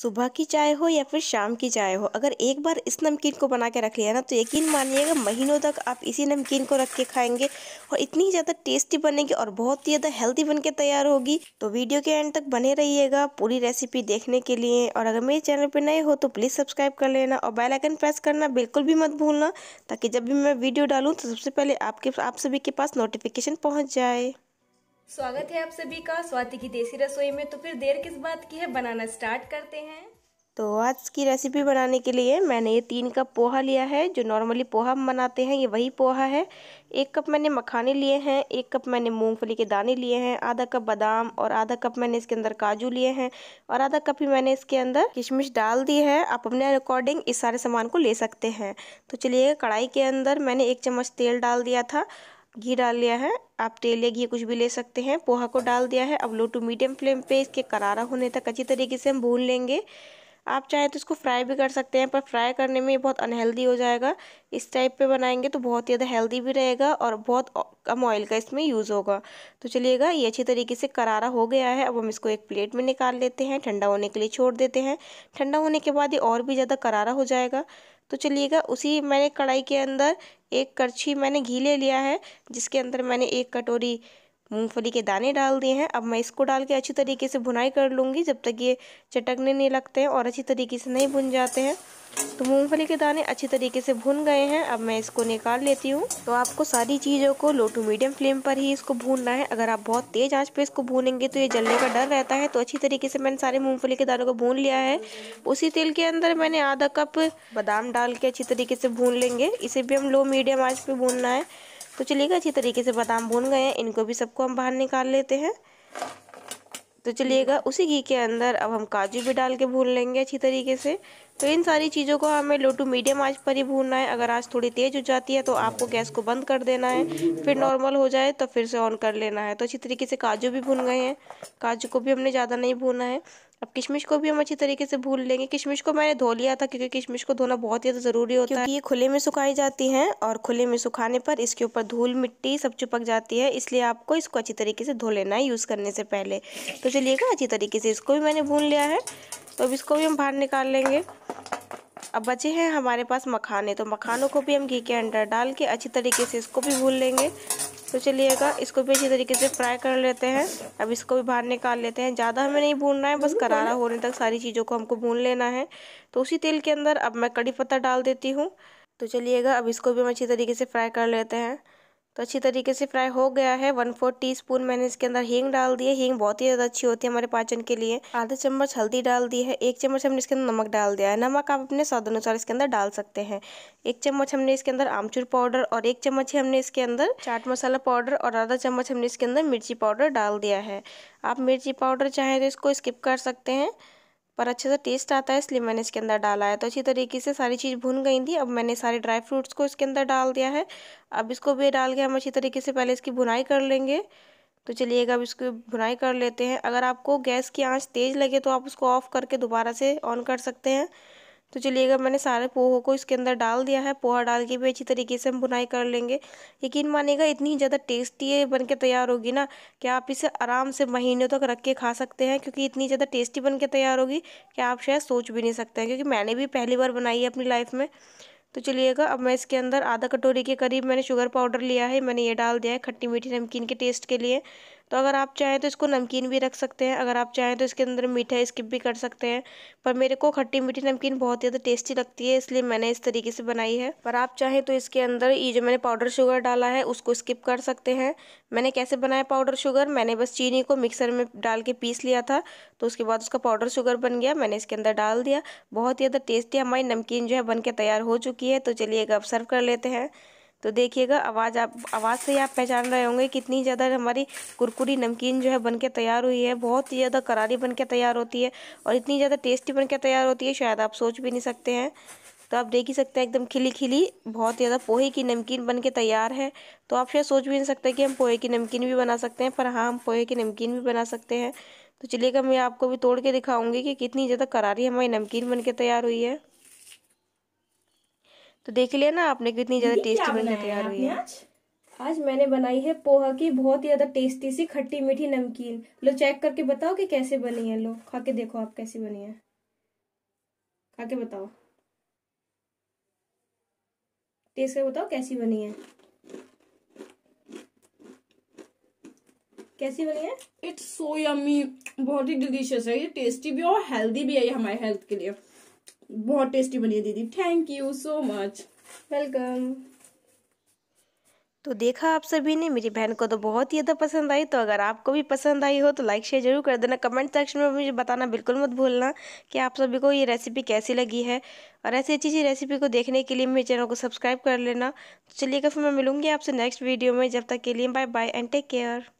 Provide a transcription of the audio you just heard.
सुबह की चाय हो या फिर शाम की चाय हो अगर एक बार इस नमकीन को बना के रख लिया ना तो यकीन मानिएगा महीनों तक आप इसी नमकीन को रख के खाएंगे और इतनी ज़्यादा टेस्टी बनेगी और बहुत ही ज़्यादा हेल्दी बन के तैयार होगी तो वीडियो के एंड तक बने रहिएगा पूरी रेसिपी देखने के लिए और अगर मेरे चैनल पर नए हो तो प्लीज़ सब्सक्राइब कर लेना और बेलाइकन प्रेस करना बिल्कुल भी मत भूलना ताकि जब भी मैं वीडियो डालूँ तो सबसे पहले आपके आप सभी के पास नोटिफिकेशन पहुँच जाए स्वागत है आप सभी का स्वाति की देसी रसोई में तो फिर देर किस बात की है बनाना स्टार्ट करते हैं तो आज की रेसिपी बनाने के लिए मैंने ये तीन कप पोहा लिया है जो नॉर्मली पोहा हम बनाते हैं ये वही पोहा है एक कप मैंने मखाने लिए हैं एक कप मैंने मूंगफली के दाने लिए हैं आधा कप बादाम और आधा कप मैंने इसके अंदर काजू लिए हैं और आधा कप ही मैंने इसके अंदर किशमिश डाल दी है आप अपने अकॉर्डिंग इस सारे सामान को ले सकते हैं तो चलिए कढ़ाई के अंदर मैंने एक चम्मच तेल डाल दिया था घी डाल लिया है आप तेल या घी कुछ भी ले सकते हैं पोहा को डाल दिया है अब लो टू मीडियम फ्लेम पे इसके करारा होने तक अच्छी तरीके से हम भून लेंगे आप चाहे तो इसको फ्राई भी कर सकते हैं पर फ्राई करने में ये बहुत अनहेल्दी हो जाएगा इस टाइप पे बनाएंगे तो बहुत ज़्यादा हेल्दी भी रहेगा और बहुत कम ऑयल का इसमें यूज़ होगा तो चलिएगा ये अच्छी तरीके से करारा हो गया है अब हम इसको एक प्लेट में निकाल लेते हैं ठंडा होने के लिए छोड़ देते हैं ठंडा होने के बाद ये और भी ज़्यादा करारा हो जाएगा तो चलिएगा उसी मैंने कढ़ाई के अंदर एक करछी मैंने घी ले लिया है जिसके अंदर मैंने एक कटोरी मूंगफली के दाने डाल दिए हैं अब मैं इसको डाल के अच्छी तरीके से भुनाई कर लूँगी जब तक ये चटकने नहीं लगते हैं और अच्छी तरीके से नहीं भुन जाते हैं तो मूंगफली के दाने अच्छी तरीके से भुन गए हैं अब मैं इसको निकाल लेती हूँ तो आपको सारी चीज़ों को लो टू मीडियम फ्लेम पर ही इसको भूनना है अगर आप बहुत तेज़ आँच पे इसको भूनेंगे तो ये जलने का डर रहता है तो अच्छी तरीके से मैंने सारे मूँगफली के दानों को भून लिया है उसी तेल के अंदर मैंने आधा कप बादाम डाल के अच्छी तरीके से भून लेंगे इसे भी हम लो मीडियम आँच पर भूनना है तो चलिएगा अच्छी तरीके से बादाम भून गए हैं इनको भी सबको हम बाहर निकाल लेते हैं तो चलिएगा उसी घी के अंदर अब हम काजू भी डाल के भून लेंगे अच्छी तरीके से तो इन सारी चीज़ों को हमें लो टू मीडियम आंच पर ही भूनना है अगर आंच थोड़ी तेज़ हो जाती है तो आपको गैस को बंद कर देना है फिर नॉर्मल हो जाए तो फिर से ऑन कर लेना है तो अच्छी तरीके से काजू भी भून गए हैं काजू को भी हमने ज़्यादा नहीं भूना है अब किशमिश को भी हम अच्छी तरीके से भून लेंगे किशमिश को मैंने धो लिया था क्योंकि किशमिश को धोना बहुत ही ज़्यादा ज़रूरी होता है ये खुले में सुखाई जाती हैं और खुले में सुखाने पर इसके ऊपर धूल मिट्टी सब चिपक जाती है इसलिए आपको इसको अच्छी तरीके से धो लेना है यूज़ करने से पहले तो चलिएगा अच्छी तरीके से इसको भी मैंने भून लिया है तो अब इसको भी हम बाहर निकाल लेंगे अब बचे हैं हमारे पास मखाने तो मखानों को भी हम घी के अंडर डाल के अच्छी तरीके से इसको भी भून लेंगे तो चलिएगा इसको भी अच्छी तरीके से फ्राई कर लेते हैं अब इसको भी बाहर निकाल लेते हैं ज़्यादा हमें नहीं भूनना है बस करारा होने तक सारी चीज़ों को हमको भून लेना है तो उसी तेल के अंदर अब मैं कड़ी पत्ता डाल देती हूँ तो चलिएगा अब इसको भी हम अच्छी तरीके से फ्राई कर लेते हैं तो अच्छी तरीके से फ्राई हो गया है वन फोर टी स्पून मैंने इसके अंदर हींग डाल दी है हींग बहुत ही ज़्यादा अच्छी होती है हमारे पाचन के लिए आधा चम्मच हल्दी डाल दी है एक चम्मच हमने इसके अंदर नमक डाल दिया है नमक आप अपने स्वाद अनुसार इसके अंदर डाल सकते हैं एक चम्मच हमने इसके अंदर आमचूर पाउडर और एक चम्मच ही हमने इसके अंदर चाट मसाला पाउडर और आधा चम्मच हमने इसके अंदर मिर्ची पाउडर डाल दिया है आप मिर्ची पाउडर चाहें तो इसको स्किप कर सकते हैं पर अच्छे से टेस्ट आता है इसलिए मैंने इसके अंदर डाला है तो अच्छी तरीके से सारी चीज़ भुन गई थी अब मैंने सारे ड्राई फ्रूट्स को इसके अंदर डाल दिया है अब इसको भी डाल के हम अच्छी तरीके से पहले इसकी भुनाई कर लेंगे तो चलिएगा अब इसकी भुनाई कर लेते हैं अगर आपको गैस की आंच तेज़ लगे तो आप उसको ऑफ़ करके दोबारा से ऑन कर सकते हैं तो चलिएगा मैंने सारे पोहों को इसके अंदर डाल दिया है पोहा डाल के भी अच्छी तरीके से हम बुनाई कर लेंगे यकीन मानेगा इतनी ज़्यादा टेस्टी है बन के तैयार होगी ना कि आप इसे आराम से महीनों तक रख के खा सकते हैं क्योंकि इतनी ज़्यादा टेस्टी बन के तैयार होगी कि आप शायद सोच भी नहीं सकते हैं क्योंकि मैंने भी पहली बार बनाई है अपनी लाइफ में तो चलिएगा अब मैं इसके अंदर आधा कटोरी के करीब मैंने शुगर पाउडर लिया है मैंने ये डाल दिया है खट्टी मीठी नमकीन के टेस्ट के लिए तो अगर आप चाहें तो इसको नमकीन भी रख सकते हैं अगर आप चाहें तो इसके अंदर मीठा स्किप भी कर सकते हैं पर मेरे को खट्टी मीठी नमकीन बहुत ज़्यादा टेस्टी लगती है इसलिए मैंने इस तरीके से बनाई है पर आप चाहें तो इसके अंदर ये जो मैंने पाउडर शुगर डाला है उसको स्किप कर सकते हैं मैंने कैसे बनाया पाउडर शुगर मैंने बस चीनी को मिक्सर में डाल के पीस लिया था तो उसके बाद उसका पाउडर शुगर बन गया मैंने इसके अंदर डाल दिया बहुत ही ज़्यादा टेस्टी हमारी नमकीन जो है बन तैयार हो चुकी है तो चलिए अब सर्व कर लेते हैं तो देखिएगा आवाज़ आप आवाज़ से ही आप पहचान रहे होंगे कितनी ज़्यादा हमारी कुरकुरी नमकीन जो है बन के तैयार हुई है बहुत ही ज़्यादा करारी बन के तैयार होती है और इतनी ज़्यादा टेस्टी बन के तैयार होती है शायद आप सोच भी नहीं सकते हैं तो आप देख ही सकते हैं एकदम खिली खिली बहुत ज़्यादा पोहे की नमकीन बन के तैयार है तो आप शायद सोच भी नहीं सकते कि हम पोहे की नमकीन भी बना सकते हैं पर हाँ हम पोहे की नमकीन भी बना सकते हैं तो चलिएगा मैं आपको भी तोड़ के दिखाऊँगी कि कितनी ज़्यादा करारी हमारी नमकीन बन के तैयार हुई है तो देख लिया ना आपने कितनी ज्यादा टेस्टी बनकर तैयार हुई है आज? आज मैंने बनाई है पोहा की बहुत ही ज्यादा टेस्टी सी खट्टी मीठी नमकीन लो चेक करके बताओ कि कैसे बनी है लो खा के देखो आप कैसी बनी है खा के बताओ टेस्ट करके बताओ कैसी बनी है कैसी बनी है इट्स सो यम्मी बहुत ही डिलीशियस है ये टेस्टी भी और हेल्दी भी है ये हमारे हेल्थ के लिए बहुत टेस्टी बनी है दीदी thank you so much welcome तो देखा आप सभी ने मेरी बहन को तो बहुत ही ज़्यादा पसंद आई तो अगर आपको भी पसंद आई हो तो लाइक शेयर जरूर कर देना कमेंट सेक्शन में मुझे बताना बिल्कुल मत भूलना कि आप सभी को ये रेसिपी कैसी लगी है और ऐसी अच्छी अच्छी रेसिपी को देखने के लिए मेरे चैनल को सब्सक्राइब कर लेना तो चलिए कभी मैं मिलूंगी आपसे नेक्स्ट वीडियो में जब तक के लिए bye bye and take care